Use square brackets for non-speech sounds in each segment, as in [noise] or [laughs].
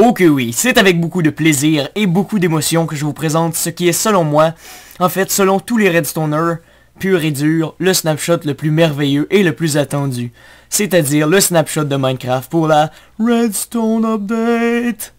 Ok oh oui, c'est avec beaucoup de plaisir et beaucoup d'émotion que je vous présente ce qui est selon moi, en fait selon tous les redstoners, pur et dur, le snapshot le plus merveilleux et le plus attendu. C'est-à-dire le snapshot de Minecraft pour la Redstone Update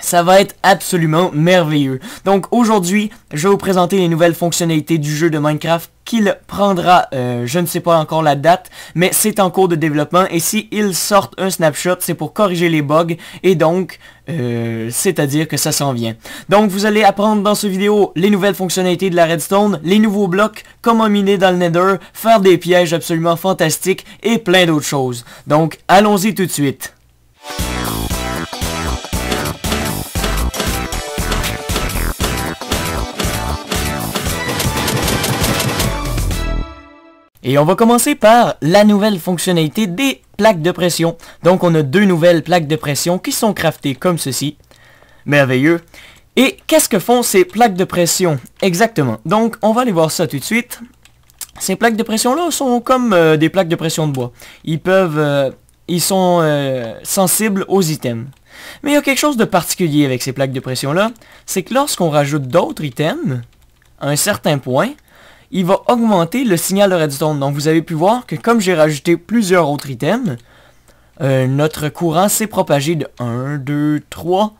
ça va être absolument merveilleux. Donc aujourd'hui, je vais vous présenter les nouvelles fonctionnalités du jeu de Minecraft qu'il prendra, euh, je ne sais pas encore la date, mais c'est en cours de développement et si ils sortent un snapshot, c'est pour corriger les bugs et donc, euh, c'est-à-dire que ça s'en vient. Donc vous allez apprendre dans ce vidéo les nouvelles fonctionnalités de la redstone, les nouveaux blocs, comment miner dans le nether, faire des pièges absolument fantastiques et plein d'autres choses. Donc allons-y tout de suite. Et on va commencer par la nouvelle fonctionnalité des plaques de pression. Donc on a deux nouvelles plaques de pression qui sont craftées comme ceci. Merveilleux. Et qu'est-ce que font ces plaques de pression exactement Donc on va aller voir ça tout de suite. Ces plaques de pression-là sont comme euh, des plaques de pression de bois. Ils peuvent... Euh, ils sont euh, sensibles aux items. Mais il y a quelque chose de particulier avec ces plaques de pression-là, c'est que lorsqu'on rajoute d'autres items, à un certain point, il va augmenter le signal de redstone. Donc vous avez pu voir que comme j'ai rajouté plusieurs autres items, euh, notre courant s'est propagé de 1, 2, 3.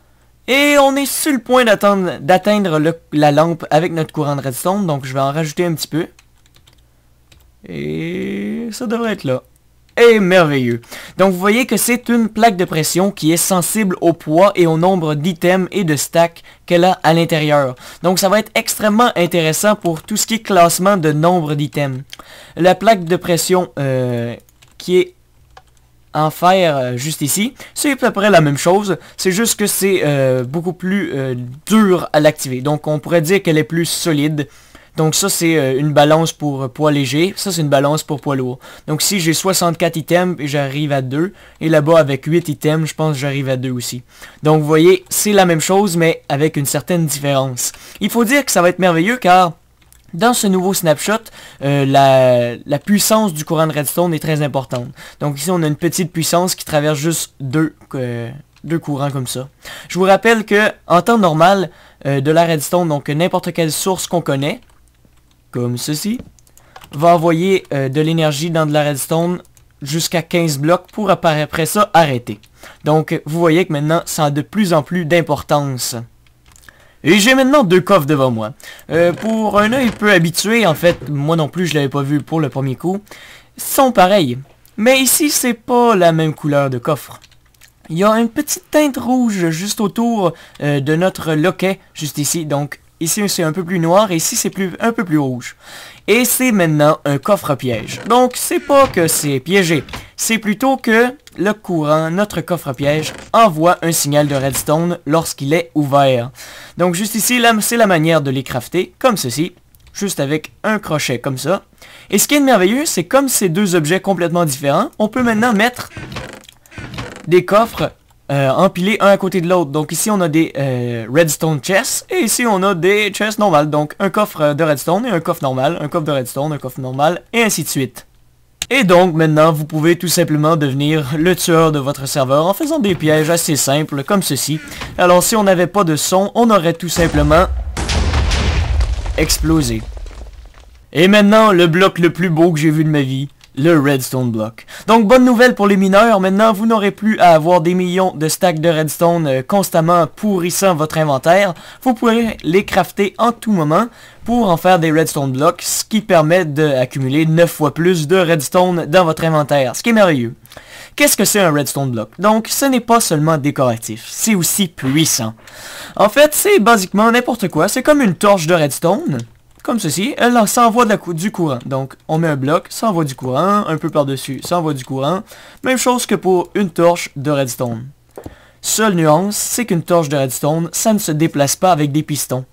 Et on est sur le point d'atteindre la lampe avec notre courant de redstone. Donc je vais en rajouter un petit peu. Et ça devrait être là merveilleux. Donc vous voyez que c'est une plaque de pression qui est sensible au poids et au nombre d'items et de stacks qu'elle a à l'intérieur. Donc ça va être extrêmement intéressant pour tout ce qui est classement de nombre d'items. La plaque de pression euh, qui est en fer euh, juste ici. C'est à peu près la même chose, c'est juste que c'est euh, beaucoup plus dur à l'activer. Donc on pourrait dire qu'elle est plus solide donc ça, c'est euh, une balance pour euh, poids léger. Ça, c'est une balance pour poids lourd. Donc si j'ai 64 items et j'arrive à 2, et là-bas avec 8 items, je pense que j'arrive à 2 aussi. Donc vous voyez, c'est la même chose, mais avec une certaine différence. Il faut dire que ça va être merveilleux car... Dans ce nouveau snapshot, euh, la, puissance du courant de redstone est très importante. Donc ici, on a une petite puissance qui traverse juste 2 deux courants comme ça. Je vous rappelle que en temps normal de la redstone, donc n'importe quelle source qu'on connaît, comme ceci, va envoyer euh, de l'énergie dans de la redstone jusqu'à 15 blocs pour après ça arrêter. Donc vous voyez que maintenant ça a de plus en plus d'importance. Et j'ai maintenant deux coffres devant moi. Euh, pour un œil peu habitué, en fait, moi non plus je l'avais pas vu pour le premier coup, sont pareils. Mais ici c'est pas la même couleur de coffre. Il y a une petite teinte rouge juste autour euh, de notre loquet, juste ici, donc Ici, c'est un peu plus noir. Et ici, c'est plus un peu plus rouge. Et c'est maintenant un coffre piège. Donc, c'est pas que c'est piégé. C'est plutôt que le courant, notre coffre piège, envoie un signal de redstone lorsqu'il est ouvert. Donc, juste ici, c'est la manière de les crafter, comme ceci. Juste avec un crochet, comme ça. Et ce qui est merveilleux, c'est comme ces deux objets complètement différents, on peut maintenant mettre des coffres empiler euh, empilés un à côté de l'autre. Donc ici, on a des euh, redstone chests et ici, on a des chests normales. Donc un coffre euh, de redstone et un coffre normal, un coffre de redstone, un coffre normal et ainsi de suite. Et donc maintenant, vous pouvez tout simplement devenir le tueur de votre serveur en faisant des pièges assez simples comme ceci. Alors si on n'avait pas de son, on aurait tout simplement explosé. Et maintenant, le bloc le plus beau que j'ai vu de ma vie le redstone block. Donc bonne nouvelle pour les mineurs, maintenant vous n'aurez plus à avoir des millions de stacks de redstone euh, constamment pourrissant votre inventaire. Vous pourrez les crafter en tout moment pour en faire des redstone blocks, ce qui permet d'accumuler 9 fois plus de redstone dans votre inventaire, ce qui est merveilleux. Qu'est-ce que c'est un redstone block Donc ce n'est pas seulement décoratif, c'est aussi puissant. En fait, c'est basiquement n'importe quoi, c'est comme une torche de redstone, comme ceci, elle s'envoie du courant. Donc, on met un bloc, ça envoie du courant, un peu par-dessus, ça envoie du courant. Même chose que pour une torche de redstone. Seule nuance, c'est qu'une torche de redstone, ça ne se déplace pas avec des pistons.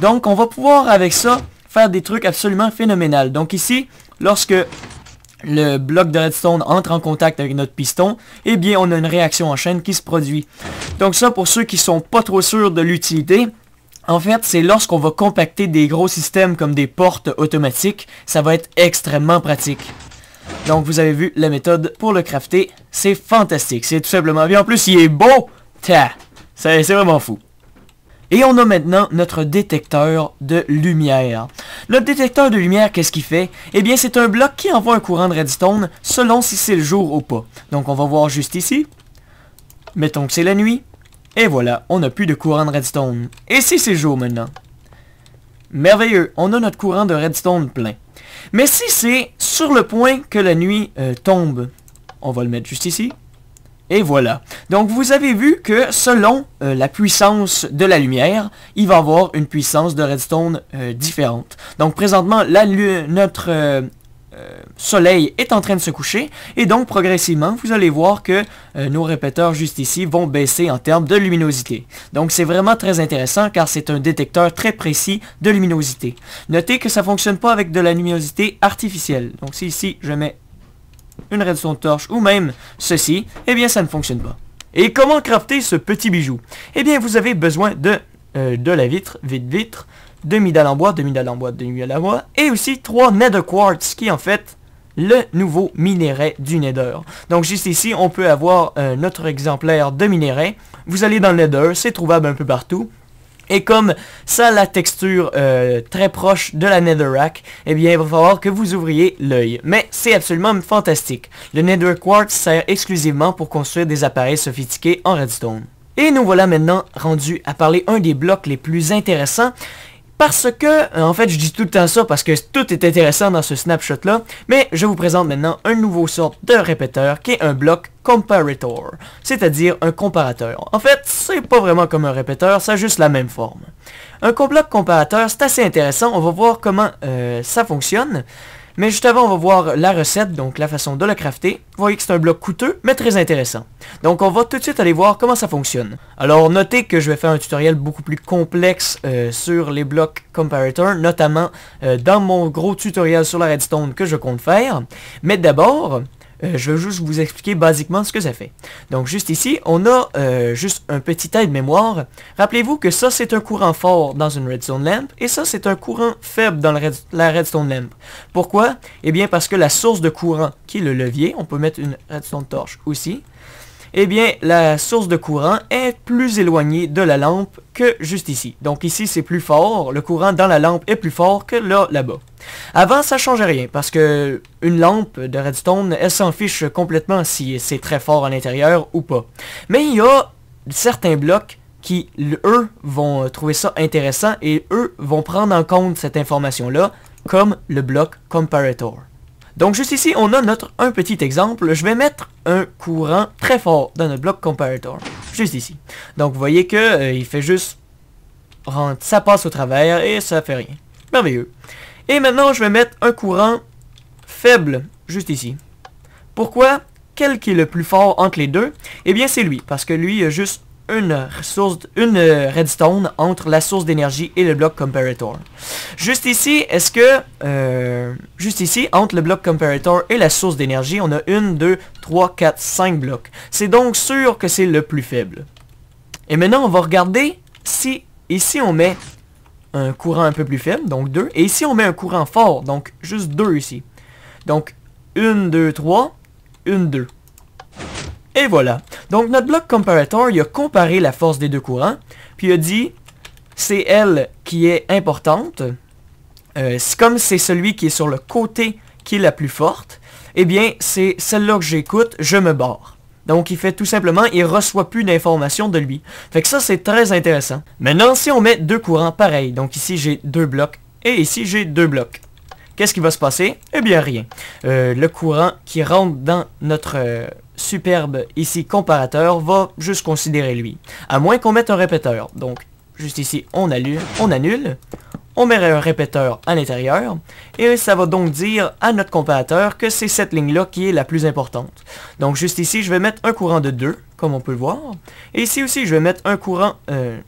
Donc, on va pouvoir, avec ça, faire des trucs absolument phénoménal Donc ici, lorsque le bloc de redstone entre en contact avec notre piston, eh bien, on a une réaction en chaîne qui se produit. Donc ça, pour ceux qui sont pas trop sûrs de l'utilité, en fait, c'est lorsqu'on va compacter des gros systèmes comme des portes automatiques, ça va être extrêmement pratique. Donc vous avez vu, la méthode pour le crafter, c'est fantastique. C'est tout simplement bien. En plus, il est beau! C'est vraiment fou. Et on a maintenant notre détecteur de lumière. Le détecteur de lumière, qu'est-ce qu'il fait Eh bien, c'est un bloc qui envoie un courant de redstone selon si c'est le jour ou pas. Donc on va voir juste ici. Mettons que c'est la nuit. Et voilà, on n'a plus de courant de redstone. Et si c'est jour maintenant? Merveilleux, on a notre courant de redstone plein. Mais si c'est sur le point que la nuit euh, tombe, on va le mettre juste ici. Et voilà. Donc vous avez vu que selon euh, la puissance de la lumière, il va avoir une puissance de redstone euh, différente. Donc présentement, la, notre soleil est en train de se coucher et donc progressivement vous allez voir que euh, nos répéteurs juste ici vont baisser en termes de luminosité. Donc c'est vraiment très intéressant car c'est un détecteur très précis de luminosité. Notez que ça fonctionne pas avec de la luminosité artificielle. Donc si ici je mets une redstone torche ou même ceci, eh bien ça ne fonctionne pas. Et comment crafter ce petit bijou Eh bien vous avez besoin de, euh, de la vitre, vite vitre, demi dalle en bois, demi dalle en bois, demi dalle en bois, et aussi trois nether de quartz qui en fait le nouveau minerai du Nether. Donc juste ici, on peut avoir euh, notre exemplaire de minerai. Vous allez dans le Nether, c'est trouvable un peu partout. Et comme ça a la texture euh, très proche de la Netherrack, eh bien il va falloir que vous ouvriez l'œil. Mais c'est absolument fantastique. Le Nether Quartz sert exclusivement pour construire des appareils sophistiqués en redstone. Et nous voilà maintenant rendus à parler un des blocs les plus intéressants parce que, euh, en fait, je dis tout le temps ça parce que tout est intéressant dans ce snapshot-là, mais je vous présente maintenant un nouveau sort de répéteur qui est un bloc comparator, c'est-à-dire un comparateur. En fait, c'est pas vraiment comme un répéteur, ça a juste la même forme. Un bloc comparateur, c'est assez intéressant, on va voir comment euh, ça fonctionne. Mais juste avant, on va voir la recette, donc la façon de le crafter. Vous voyez que c'est un bloc coûteux, mais très intéressant. Donc on va tout de suite aller voir comment ça fonctionne. Alors notez que je vais faire un tutoriel beaucoup plus complexe euh, sur les blocs comparator, notamment euh, dans mon gros tutoriel sur la redstone que je compte faire. Mais d'abord, euh, je vais juste vous expliquer basiquement ce que ça fait. Donc juste ici, on a euh, juste un petit taille de mémoire Rappelez-vous que ça, c'est un courant fort dans une redstone lamp, et ça, c'est un courant faible dans la redstone lamp. Pourquoi Eh bien parce que la source de courant, qui est le levier, on peut mettre une redstone torche aussi, eh bien, la source de courant est plus éloignée de la lampe que juste ici. Donc ici, c'est plus fort, le courant dans la lampe est plus fort que là, là-bas. Avant, ça ne changeait rien, parce que une lampe de redstone, elle s'en fiche complètement si c'est très fort à l'intérieur ou pas. Mais il y a certains blocs qui, eux, vont trouver ça intéressant et eux vont prendre en compte cette information-là comme le bloc comparator. Donc juste ici, on a notre un petit exemple. Je vais mettre un courant très fort dans notre bloc comparator. Juste ici. Donc vous voyez que euh, il fait juste ça passe au travers et ça fait rien. Merveilleux. Et maintenant, je vais mettre un courant faible juste ici. Pourquoi Quel qui est le plus fort entre les deux Eh bien, c'est lui, parce que lui, a juste une, une euh, redstone entre la source d'énergie et le bloc comparator. Juste ici, est-ce que... Euh, juste ici, entre le bloc comparator et la source d'énergie, on a 1, 2, 3, 4, 5 blocs. C'est donc sûr que c'est le plus faible. Et maintenant, on va regarder si ici on met un courant un peu plus faible, donc 2. Et ici, on met un courant fort, donc juste 2 ici. Donc, 1, 2, 3, 1, 2. Et voilà. Donc notre bloc comparator, il a comparé la force des deux courants, puis il a dit c'est elle qui est importante, euh, comme c'est celui qui est sur le côté qui est la plus forte, eh bien c'est celle-là que j'écoute, je me barre. Donc il fait tout simplement, il reçoit plus d'informations de lui. Fait que ça c'est très intéressant. Maintenant si on met deux courants pareils, donc ici j'ai deux blocs et ici j'ai deux blocs. Qu'est-ce qui va se passer Eh bien rien. Euh, le courant qui rentre dans notre euh, superbe ici comparateur va juste considérer lui. À moins qu'on mette un répéteur. Donc juste ici on annule, on annule. On met un répéteur à l'intérieur et ça va donc dire à notre comparateur que c'est cette ligne-là qui est la plus importante. Donc juste ici, je vais mettre un courant de 2, comme on peut le voir. Et ici aussi, je vais mettre un courant... Euh,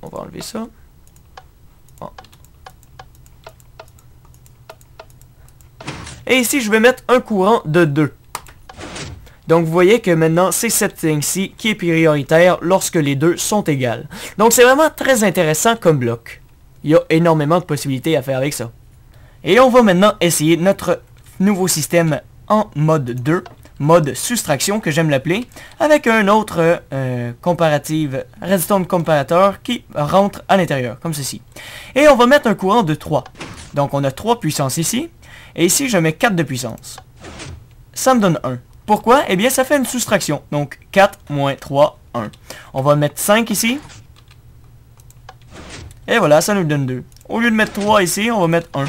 on va enlever ça. Ah, Et ici, je vais mettre un courant de 2. Donc vous voyez que maintenant c'est cette ligne-ci qui est prioritaire lorsque les deux sont égales. Donc c'est vraiment très intéressant comme bloc. Il y a énormément de possibilités à faire avec ça. Et on va maintenant essayer notre nouveau système en mode 2, mode soustraction que j'aime l'appeler, avec un autre comparatif, euh, comparative, redstone comparateur qui rentre à l'intérieur, comme ceci. Et on va mettre un courant de 3. Donc on a 3 puissances ici, et ici, je mets 4 de puissance. Ça me donne 1. Pourquoi Eh bien, ça fait une soustraction. Donc, 4 moins 3, 1. On va mettre 5 ici. Et voilà, ça nous donne 2. Au lieu de mettre 3 ici, on va mettre 1.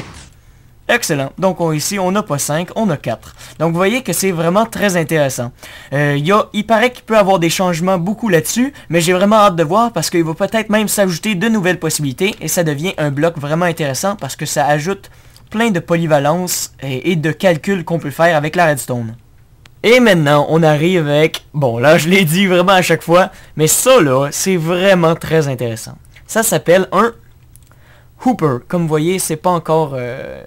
Excellent. Donc ici, on n'a pas 5, on a 4. Donc vous voyez que c'est vraiment très intéressant. Euh, il paraît qu'il peut avoir des changements beaucoup là-dessus, mais j'ai vraiment hâte de voir parce qu'il va peut-être même s'ajouter de nouvelles possibilités et ça devient un bloc vraiment intéressant parce que ça ajoute plein de polyvalence et, de calculs qu'on peut faire avec la redstone. Et maintenant, on arrive avec... Bon, là, je l'ai dit vraiment à chaque fois, mais ça, là, c'est vraiment très intéressant. Ça s'appelle un Hooper. Comme vous voyez, c'est pas encore... Euh,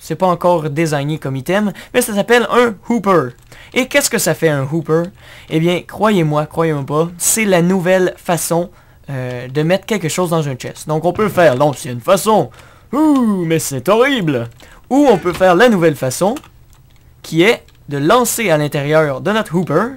c'est pas encore désigné comme item, mais ça s'appelle un Hooper. Et qu'est-ce que ça fait un Hooper Eh bien, croyez-moi, croyez-moi pas, c'est la nouvelle façon euh, de mettre quelque chose dans un chest. Donc, on peut le faire. Donc, c'est une façon Ouh, mais c'est horrible Ou on peut faire la nouvelle façon, qui est de lancer à l'intérieur de notre hooper,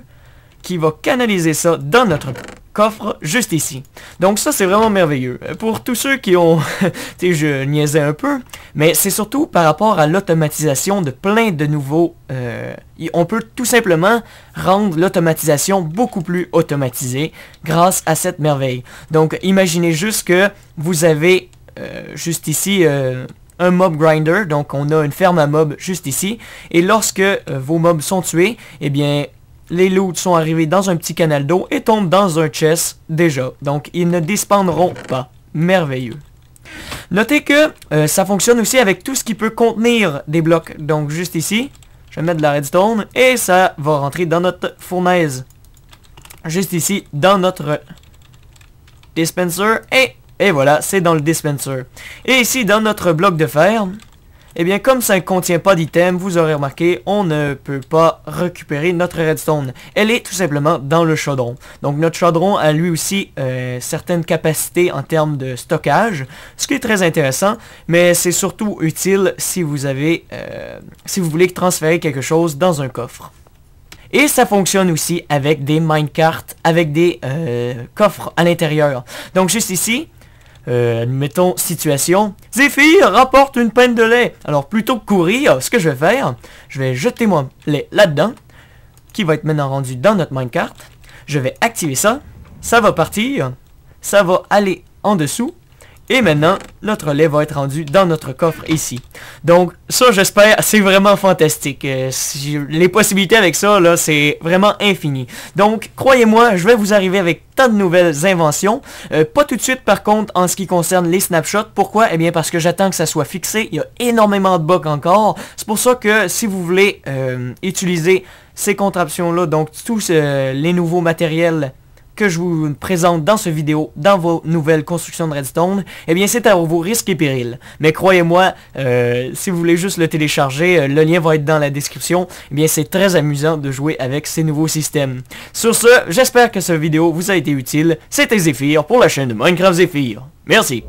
qui va canaliser ça dans notre coffre juste ici. Donc ça, c'est vraiment merveilleux. Euh, pour tous ceux qui ont... [laughs] tu sais, je niaisais un peu, mais c'est surtout par rapport à l'automatisation de plein de nouveaux... Euh, on peut tout simplement rendre l'automatisation beaucoup plus automatisée grâce à cette merveille. Donc imaginez juste que vous avez euh, juste ici euh, un mob grinder, donc on a une ferme à mobs juste ici. Et lorsque euh, vos mobs sont tués, Et eh bien, les loots sont arrivés dans un petit canal d'eau et tombent dans un chest déjà. Donc, ils ne dispenderont pas. Merveilleux. Notez que ça fonctionne aussi avec tout ce qui peut contenir des blocs. Donc, juste ici, je vais mettre de la redstone et ça va rentrer dans notre fournaise. Juste ici, dans notre dispenser et et voilà, c'est dans le dispenser. Et ici, dans notre bloc de fer, eh bien, comme ça ne contient pas d'items, vous aurez remarqué, on ne peut pas récupérer notre redstone. Elle est tout simplement dans le chaudron. Donc, notre chaudron a lui aussi euh, certaines capacités en termes de stockage, ce qui est très intéressant, mais c'est surtout utile si vous avez, euh, si vous voulez transférer quelque chose dans un coffre. Et ça fonctionne aussi avec des minecarts, avec des euh, coffres à l'intérieur. Donc, juste ici, euh, admettons, situation. Zephyr rapporte une peine de lait. Alors, plutôt que courir, ce que je vais faire, je vais jeter mon lait là-dedans, qui va être maintenant rendu dans notre minecart. Je vais activer ça. Ça va partir. Ça va aller en dessous. Et maintenant, notre lait va être rendu dans notre coffre ici. Donc ça, j'espère, c'est vraiment fantastique. Euh, les possibilités avec ça, là, c'est vraiment infini. Donc, croyez-moi, je vais vous arriver avec tant de nouvelles inventions. Euh, pas tout de suite, par contre, en ce qui concerne les snapshots. Pourquoi Eh bien, parce que j'attends que ça soit fixé. Il y a énormément de bugs encore. C'est pour ça que si vous voulez euh, utiliser ces contraptions-là, donc tous les nouveaux matériels que je vous présente dans ce vidéo, dans vos nouvelles constructions de Redstone, et eh bien c'est à vos risques et périls. Mais croyez-moi, euh, si vous voulez juste le télécharger, euh, le lien va être dans la description, eh bien c'est très amusant de jouer avec ces nouveaux systèmes. Sur ce, j'espère que cette vidéo vous a été utile. C'était Zephyr pour la chaîne de Minecraft Zephyr. Merci.